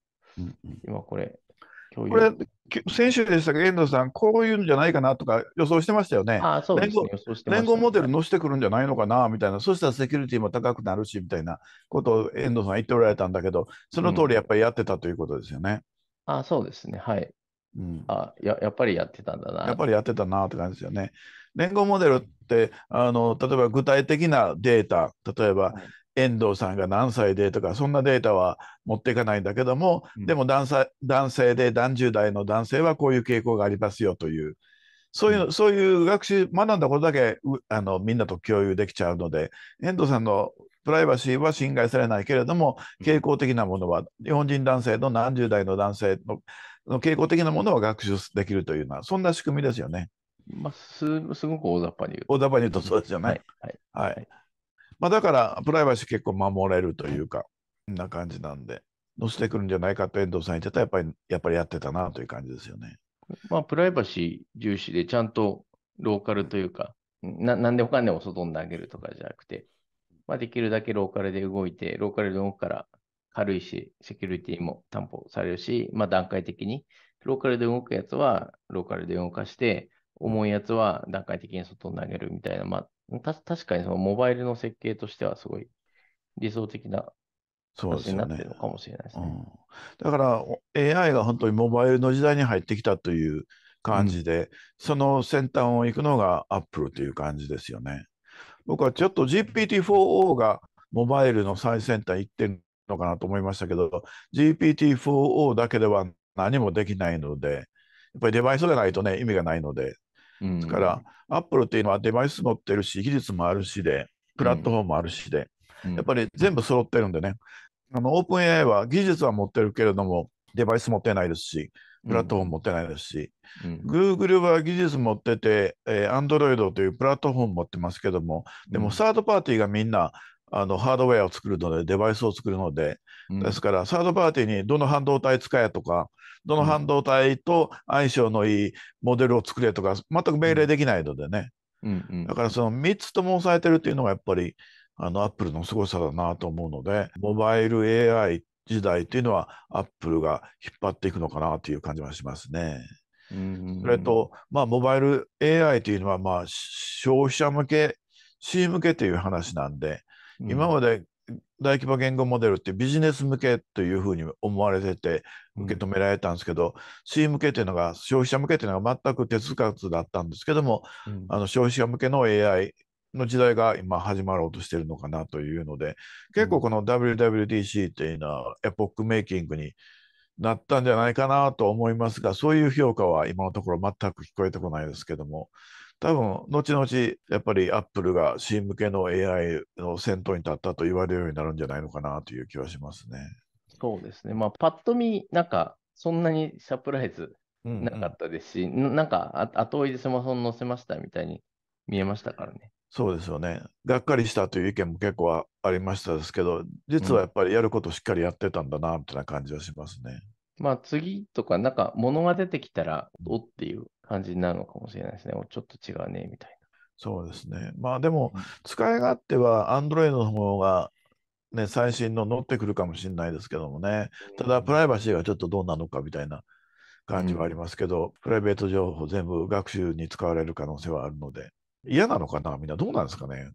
Speaker 1: 今これこれ、先週でしたけど、遠藤さん、こう
Speaker 2: いうんじゃないかなとか予想してましたよね。あそうですね連合、モデル乗せてくるんじゃないのかなみたいな、そしたらセキュリティも高くなるしみたいなことを遠藤さん言っておられたんだけど、その通りやっぱりやってたということですよね。うん、あそうですね、はい。うん、あややっぱりやってたんだな。やっぱりやってたなって感じですよね。連合モデルってあの例えば具体的なデータ例えば、遠藤さんが何歳でとかそんなデータは持っていかないんだけども、うん、でも男性で男10代の男性はこういう傾向がありますよというそういううん、そういう学習学んだことだけあのみんなと共有できちゃうので遠藤さんのプライバシーは侵害されないけれども傾向的なものは日本人男性の何十代の男性の傾向的なものを学習できるというのは、そんな仕組みですよね。まあ、すすごく大雑把に言う。大雑把に言うとそうですよね。はい。はいはいまあ、だから、プライバシー結構守れるというか、んな感じなんで、載せてくるんじゃないかと遠藤さん言ってたら、やっぱり、やっぱりやってたなという感じですよね。
Speaker 1: まあ、プライバシー重視で、ちゃんとローカルというか、ななんでお金を外に投げるとかじゃなくて、まあ、できるだけローカルで動いて、ローカルで動くから、軽いし、セキュリティも担保されるし、まあ、段階的に、ローカルで動くやつはローカルで動かして、重いやつは段階的に外に投げるみたいな、まあ、た確かにそのモバイルの設計としてはすごい理想的な形になってるのかもしれないですね。すね
Speaker 2: うん、だから AI が本当にモバイルの時代に入ってきたという感じで、うん、その先端を行くのが Apple という感じですよね。僕はちょっと GPT-4O がモバイルの最先端行ってるのかなと思いましたけど、GPT-4O だけでは何もできないので、やっぱりデバイスがないとね、意味がないので、うん、だから、アップルっていうのはデバイス持ってるし、技術もあるしで、プラットフォームもあるしで、やっぱり全部揃ってるんでね、あのオープン AI は技術は持ってるけれども、デバイス持ってないですし、プラットフォーム持ってないですし、うん、Google は技術持ってて、えー、Android というプラットフォーム持ってますけども、でもサードパーティーがみんなあのハードウェアを作るのでデバイスを作るので、ですからサードパーティーにどの半導体使えとかどの半導体と相性のいいモデルを作れとか全く命令できないのでね、うんうん、だからその3つとも押さえてるっていうのがやっぱりあのアップルのすごさだなと思うのでモバイル AI 時代っていうのはアップルが引っ張っていくのかなという感じはしますね。それと、まあ、モバイル AI というのは、まあ、消費者向け C 向けという話なんで、今まで大規模言語モデルってビジネス向けというふうに思われてて受け止められたんですけど、うん、C 向けというのが消費者向けというのが全く手つかずだったんですけども、うん、あの消費者向けの AI の時代が今始まろうとしてるのかなというので結構この WWDC っていうのはエポックメイキングになったんじゃないかなと思いますがそういう評価は今のところ全く聞こえてこないですけども、多分、後々、やっぱりアップルが C 向けの AI の先頭に立ったと言われるようになるんじゃないのかなという気はしますね。
Speaker 1: そうですね。まあ、パッと見、なんか、そんなにサプライズなかったですし、うんうん、なんか、後追いでスマホに載せましたみたいに見えましたからね。そうですよね。
Speaker 2: がっかりしたという意見も結構ありましたですけど、実はやっぱりやることをしっかりやってたんだな、みたいな感
Speaker 1: じはしますね。うんまあ次とか、なんか物が出てきたら、おっていう感じになるのかもしれないですね。ちょっと違うね、みたいな。
Speaker 2: そうですね。まあでも、使い勝手は Android の方が、ね、最新の乗ってくるかもしれないですけどもね。ただ、プライバシーはちょっとどうなのかみたいな感じはありますけど、うん、プライベート情報全部
Speaker 1: 学習に使われる可能性はあるので、
Speaker 2: 嫌なのかなみんなどうなんですかね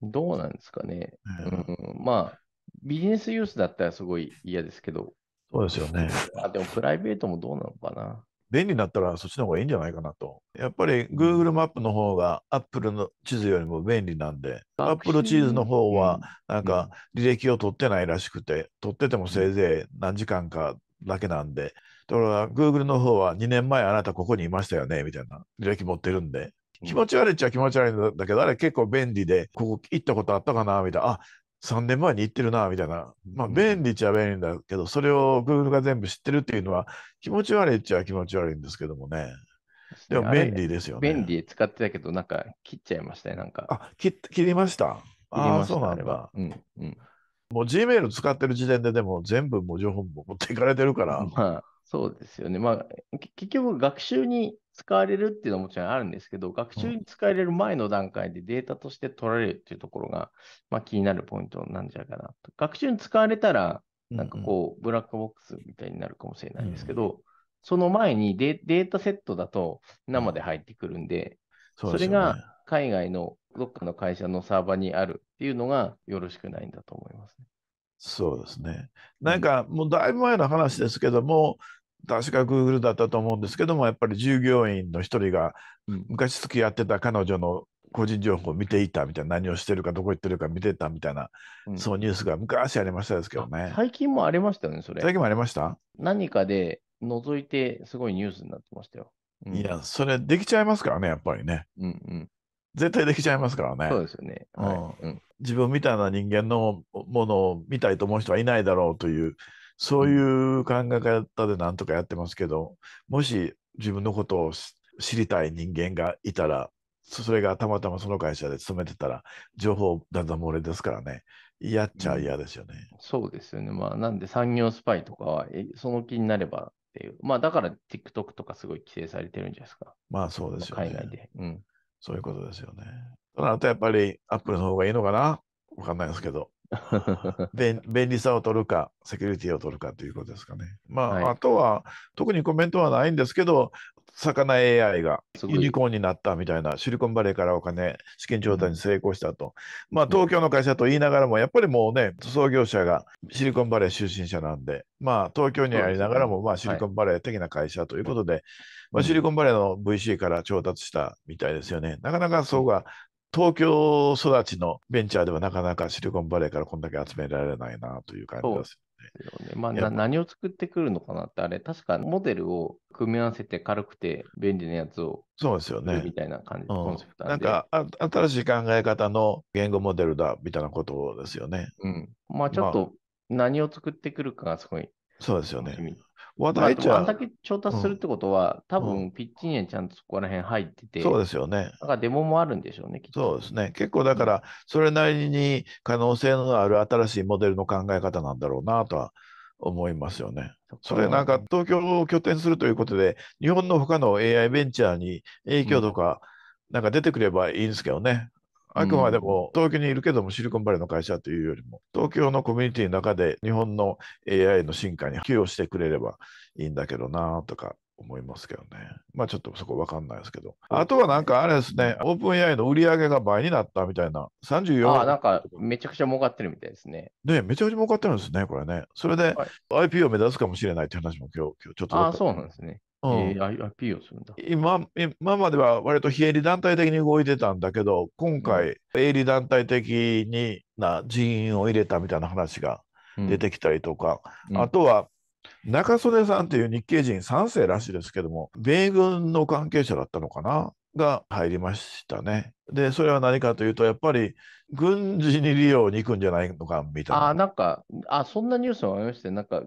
Speaker 2: どうな
Speaker 1: んですかね、うん、うん、まあ、ビジネスユースだったらすごい嫌ですけど、そうですよね。あでもプライベートもどうなのかな。便利になったらそっちの方がいいんじゃないかなと。
Speaker 2: やっぱり Google マップの方が Apple の地図よりも便利なんで、Apple 地図の方はなんか履歴を取ってないらしくて、取っててもせいぜい何時間かだけなんで、だから Google の方は2年前あなたここにいましたよねみたいな履歴持ってるんで。気持ち悪いっちゃ気持ち悪いんだけど、あれ結構便利で、ここ行ったことあったかなみたいな、あ3年前に行ってるな、みたいな。まあ、便利っちゃ便利だけど、それを Google が全部知ってるっていうのは、気持ち悪いっちゃ気持ち悪いんですけどもね。でも便
Speaker 1: 利ですよね。便利使ってたけど、なんか切っちゃいましたね、なんか。あ、
Speaker 2: 切切りました。ああ、そうなんだ。うん、うん。もう Gmail 使ってる時点ででも全部もう情報も持って
Speaker 1: いかれてるから。まあそうですよね。まあ、結局、学習に使われるっていうのはもちろんあるんですけど、学習に使われる前の段階でデータとして取られるっていうところが、まあ、気になるポイントなんじゃないかなと。学習に使われたら、なんかこう、うんうん、ブラックボックスみたいになるかもしれないんですけど、うん、その前にデデータセットだと生で入ってくるんで、そでね、それが海外のどっかの会社のサーバーにあるっていうのがよろしくないんだと思いますね。そうですね。なんかもうだいぶ前
Speaker 2: の話ですけども、確かグーグルだったと思うんですけどもやっぱり従業員の一人が昔付き合ってた彼女の個人情報を見ていたみたいな何をしてるかどこ行ってるか見てたみたいな、うん、そうニュースが昔ありましたですけどね最近もありましたよねそれ最近もありま
Speaker 1: した何かで覗いてすごいニュースになってましたよ、うん、いやそれできちゃいますからねやっぱりねうんうん絶対できちゃいますからね。そうですよね。はい、うん、
Speaker 2: 自分みたいな人間のものを見たいと思う人はいないだろうというそういう考え方で何とかやってますけど、もし自分のことを知りたい人間がいたら、それがたまたまその会社で勤めてたら、情報だんだん漏れですからね、やっちゃ嫌
Speaker 1: ですよね、うん、そうですよね。まあ、なんで産業スパイとかは、その気になればっていう。まあ、だから TikTok とかすごい規制されてるんじゃないですか。
Speaker 2: まあ、そうですよね。海外で。うん。そういうことですよね。あと、やっぱり Apple の方がいいのかなわかんないですけど。
Speaker 1: [laughs]
Speaker 2: 便利さを取るか、セキュリティを取るかということですかね。まあ、はい、あとは、特にコメントはないんですけど、魚 AI がユニコーンになったみたいな、シリコンバレーからお金、資金調達に成功したと、うん、まあ、東京の会社と言いながらも、やっぱりもうね、創業者がシリコンバレー出身者なんで、まあ、東京にありながらも、まあ、シリコンバレー的な会社ということで、はい、まあ、シリコンバレーの VC から調達したみたいですよね。なかなかそこが東京育ちのベンチャーではなかなかシリコンバレーからこんだけ集められないなという感じで
Speaker 1: すよね。まあ、何を作ってくるのかなって、あれ、確かモデルを組み合わせて軽くて便利なやつをそうですよね。みたいな感じ、うコンセプトなんか新しい考
Speaker 2: え方の言語モデルだ
Speaker 1: みたいなことですよね。うん。まあちょっと何を作ってくるかがすごい。そうですよね。わざあんだけ調達するってことは、うん、多分ピッチにはちゃんとそこら辺入ってて、そうですよね。だからデモもあるんでしょうね、きっと。そうですね。結構だから、それなり
Speaker 2: に可能性のある新しいモデルの考え方なんだろうなとは思いますよね。それなんか東京を拠点するということで、日本の他の AI ベンチャーに影響とか、なんか出てくればいいんですけどね。あくまでも東京にいるけどもシリコンバレーの会社というよりも、東京のコミュニティの中で日本の AI の進化に寄与してくれればいいんだけどなとか思いますけどね。まあちょっとそこわかんないですけど。あとはなんかあれですね、オープン AI の売り上げが倍になったみたいな、34あなんか
Speaker 1: めちゃくちゃ儲かってるみたいですね。
Speaker 2: ね、めちゃくちゃ儲かってるんですね、これね。それで IP を目指すかもしれないって話も今日、今日ちょっとああ、そうなんですね。するんだ
Speaker 1: 今今
Speaker 2: までは割と非営利団体的に動いてたんだけど今回、営利団体的にな人員を入れたみたいな話が出てきたりとか、うん、あとは中曽根さんっていう日系人3世らしいですけども米軍の関係者だったのかなが入りましたね。で、それは何かというと、やっぱり軍事
Speaker 1: に利用に行くんじゃないのかみたいな。あ、なんか、あ、そんなニュースもありまして、なんか、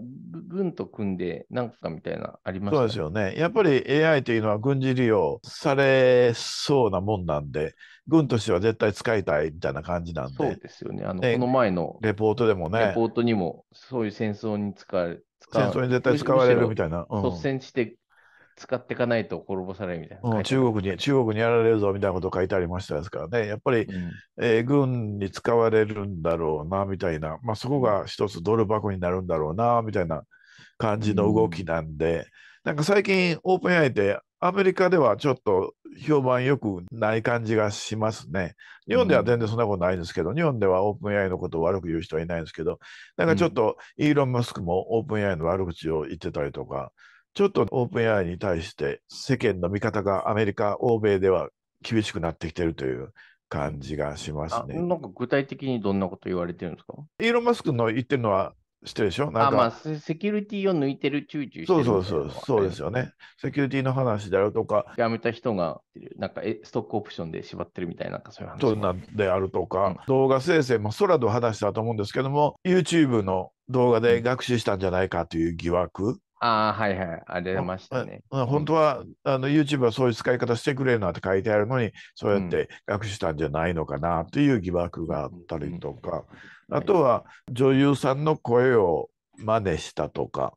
Speaker 1: 軍と組んで、なんかみたいな、ありました、ね、そうですよ
Speaker 2: ね。やっぱり AI というのは軍事利用されそうなもんなんで、軍としては絶対使いたいみたいな感じなんで。そうですよね。あの、この前のレポートでもね。レポートにも、
Speaker 1: そういう戦争に使われ、戦争に絶対使われるみたいな。うん、率先して使っていかないと滅ぼされみた
Speaker 2: いな、うん、中国に、中国にやられるぞみたいなこと書いてありましたですからね、やっぱり、うん、えー、軍に使われるんだろうなみたいな、まあ、そこが一つドル箱になるんだろうなみたいな感じの動きなんで、うん、なんか最近、オープン AI って、アメリカではちょっと評判よくない感じがしますね。日本では全然そんなことないんですけど、うん、日本ではオープン AI のことを悪く言う人はいないんですけど、なんかちょっとイーロン・マスクもオープン AI の悪口を言ってたりとか、ちょっとオープン AI に対して世間の見方がアメリカ、欧米では厳しくなってきてるという感じがしますね。なんか具体的にどんなこと言われてるんですかイーロン・マスクの言ってるのは知ってるでしょなんかまあ、
Speaker 1: セキュリティを抜いてる、躊躇してるそうそうそ
Speaker 2: う、そうですよね。セキュリティの話であるとか。辞めた人が、なんかストックオプションで縛ってるみたいな、そういう話。そうなんであるとか、うん、動画生成も空と話したと思うんですけども、YouTube の動画で学習したんじゃないかという疑惑。
Speaker 1: ああ、はいはい。あれまし
Speaker 2: たね。本当は、あの YouTube はそういう使い方してくれるなって書いてあるのに、そうやって学習したんじゃないのかなという疑惑があったりとか、あとは女優さんの声を真似したとか、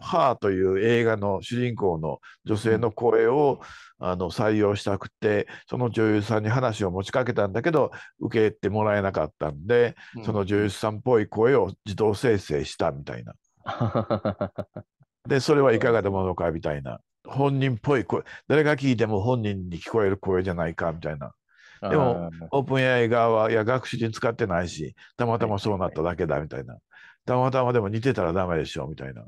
Speaker 2: ハーという映画の主人公の女性の声を、あの採用したくてその女優さんに話を持ちかけたんだけど受けてもらえなかったんで、その女優さんっぽい声を自動生成したみたいな。で、それはいかがでものかみたいな。本人っぽい声。誰が聞いても本人に聞こえる声じゃないかみたいな。でも、オープン AI 側は、いや、学習に使ってないし、たまたまそうなっただけだみたいな。たまたまでも似てたらダメでしょみたいな。い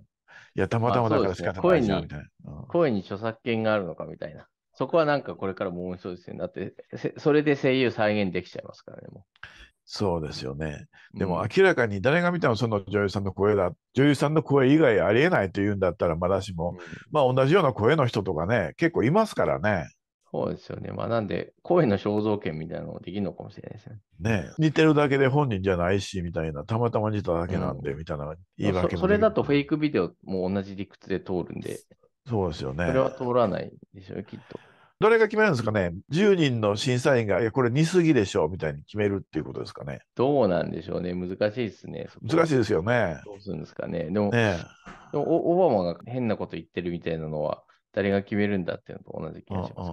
Speaker 2: や、たまたまだから仕方ないみたいな、
Speaker 1: まあね、声に著作権があるのかみたいな。そこはなんかこれからも面白いですよね。だって、それで声優再現できちゃいますからね、も
Speaker 2: そうですよね。でも明らかに誰が見てもその女優さんの声だ、女優さんの声以外ありえないというんだったらまだしも、うん、まあ同じような声の人とかね、結構いますからね。そうですよね。まあなんで、声の肖
Speaker 1: 像権みたいなのもできるのかもしれないですよね。
Speaker 2: ね似てるだけで本人じゃないし、みたいな、たまたま似ただけなんで、みたいな言い訳も、うん、それ
Speaker 1: だとフェイクビデオも同じ理屈で通るんで。そうですよね。それは通らないでしょ
Speaker 2: う、きっと。誰が決めるんですかね、10人の審査員が、いや、これ似すぎでしょみたいに決める
Speaker 1: っていうことですかね。どうなんでしょうね、難しいですね。難しいですよね。どうするんですかね。でも、ね、でもオバマが変なこと言ってるみたいなのは、誰が決めるんだっていうのと同じ気
Speaker 2: がします。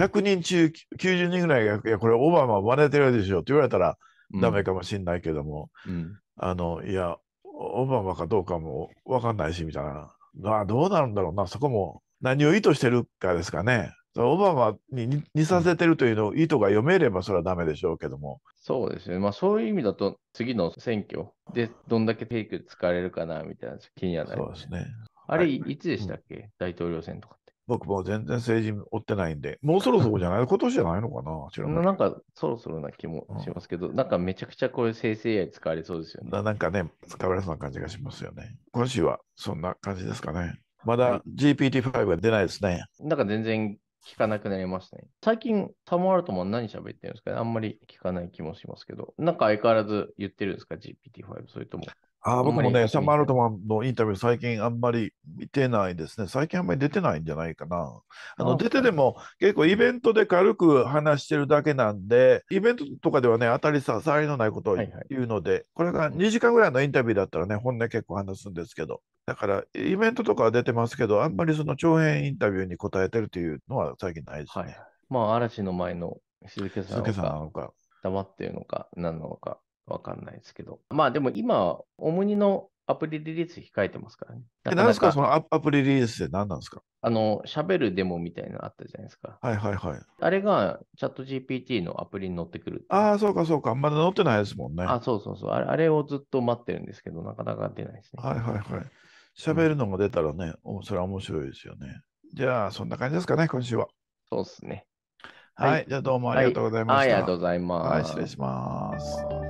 Speaker 2: 100人中90人ぐらいが、いや、これオバマ真似てるでしょって言われたら、ダメかもしれないけども、うん、あの、いや、オバマかどうかも分かんないし、みたいな。あどうなるんだろうな、そこも何を意図してるかですかね。
Speaker 1: オバマに
Speaker 2: 似させてるというのを意図が読めればそれはダメでしょうけども。
Speaker 1: そうですね。まあそういう意味だと次の選挙でどんだけフェイク使われるかなみたいな気にはなります、ね。そうですね。あれ、い、つでしたっけ、うん、大統領選とかっ
Speaker 2: て。僕も全然政治追ってないんで、もうそろそろじゃない [laughs] 今年じゃないのかな知らない。な
Speaker 1: んかそろそろな気もしますけど、うん、なんかめちゃくちゃこういう生成 AI 使われそうですよね。なんかね、使われそうな感じがしますよね。
Speaker 2: 今週はそんな感
Speaker 1: じですかね。まだ GPT-5 が出ないですね。なんか全然聞かなくなりましたね。最近、タモアルトマン何喋ってるんですかねあんまり聞かない気もしますけど、なんか相変わらず言ってるんですか ?GPT-5、それとも。ああ、僕もね、サマー
Speaker 2: ルトマンのインタビュー、最近あんまり見てないですね。最近あんまり出てないんじゃないかな。あの出てでも結構イベントで軽く話してるだけなんで、イベントとかではね、当たりさ、さりのないことを言うので、はいはい、これが2時間ぐらいのインタビューだったらね、本音結構話すんですけど、だからイベントとかは出てますけど、あんまりその長編インタビューに答えてるというの
Speaker 1: は最近ないですね。はい、まあ、嵐の前の静けさんか、黙ってるのか、何なのか。わかんないですけど。まあでも今、オムニのアプリリリース控えてますからね。なかな何ですか、そのアアプリリリースって何なんですかあの、喋るデモみたいなのあったじゃないですか。はいはいはい。あれがチャット GPT のアプリに乗ってくるああ、そうかそうか。まだ載ってないですもんね。あ、そうそうそうあれ。あれをずっと待ってるんですけど、なかなか出ないですね。はいはいはい。
Speaker 2: 喋るのが出たらね、おそれは面白いですよね。じゃあ、そんな感じですかね、今週
Speaker 1: は。そうですね。
Speaker 2: はい、はいじゃあどうもありがとうございました。はい、ありがとうございます。はい、失礼しま
Speaker 1: す。